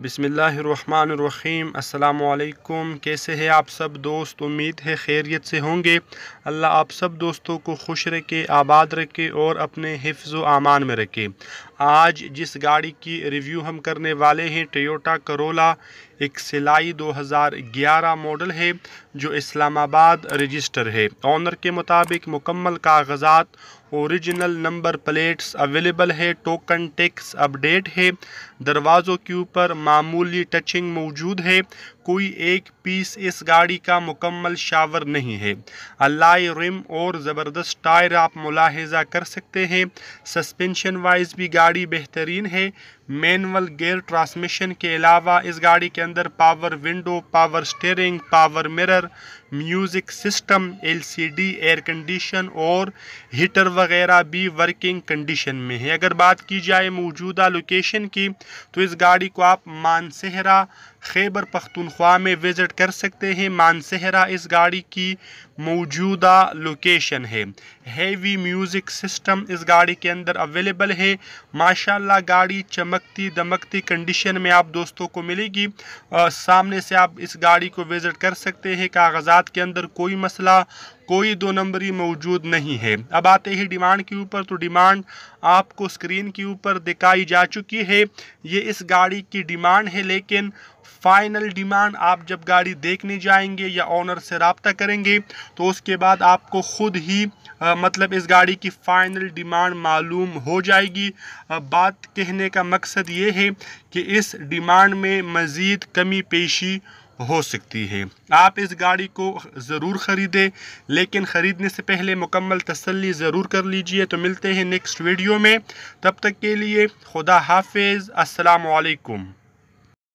बिसमीम् अल्लाम कैसे हैं आप सब दोस्त उम्मीद है खैरियत से होंगे अल्लाह आप सब दोस्तों को खुश रखे आबाद रखे और अपने हिफ्ज़ आमान में रखे आज जिस गाड़ी की रिव्यू हम करने वाले हैं टोयोटा करोला एक सिलाई 2011 मॉडल है जो इस्लामाबाद रजिस्टर है ऑनर के मुताबिक मुकम्मल कागजात ओरिजिनल नंबर प्लेट्स अवेलेबल है टोकन टैक्स अपडेट है दरवाज़ों के ऊपर मामूली टचिंग मौजूद है कोई एक पीस इस गाड़ी का मुकम्मल शावर नहीं है अलाई रिम और ज़बरदस्त टायर आप मुलाहजा कर सकते हैं सस्पेंशन वाइज भी गाड़ी बेहतरीन है मैनुअल गेयर ट्रांसमिशन के अलावा इस गाड़ी के अंदर power window power steering power mirror music system LCD air condition और हीटर वगैरह भी वर्किंग कंडीशन में है अगर बात की जाए मौजूदा लोकेशन की तो इस गाड़ी को आप मानसहरा खैबर पख्तनख्वा में विज़िट कर सकते हैं मानसहरा इस गाड़ी की मौजूदा लोकेशन है हेवी म्यूज़िक सिस्टम इस गाड़ी के अंदर अवेलेबल है माशाल्लाह गाड़ी चमकती दमकती कंडीशन में आप दोस्तों को मिलेगी और सामने से आप इस गाड़ी को विज़िट कर सकते हैं कागजात के अंदर कोई मसला कोई दो नंबरी मौजूद नहीं है अब आते ही डिमांड के ऊपर तो डिमांड आपको स्क्रीन के ऊपर दिखाई जा चुकी है ये इस गाड़ी की डिमांड है लेकिन फाइनल डिमांड आप जब गाड़ी देखने जाएंगे या ऑनर से रबता करेंगे तो उसके बाद आपको ख़ुद ही आ, मतलब इस गाड़ी की फ़ाइनल डिमांड मालूम हो जाएगी आ, बात कहने का मकसद ये है कि इस डिमांड में मज़ीद कमी पेशी हो सकती है आप इस गाड़ी को ज़रूर ख़रीदें लेकिन ख़रीदने से पहले मुकम्मल तसल्ली ज़रूर कर लीजिए तो मिलते हैं नेक्स्ट वीडियो में तब तक के लिए खुदा हाफिज़ असलकम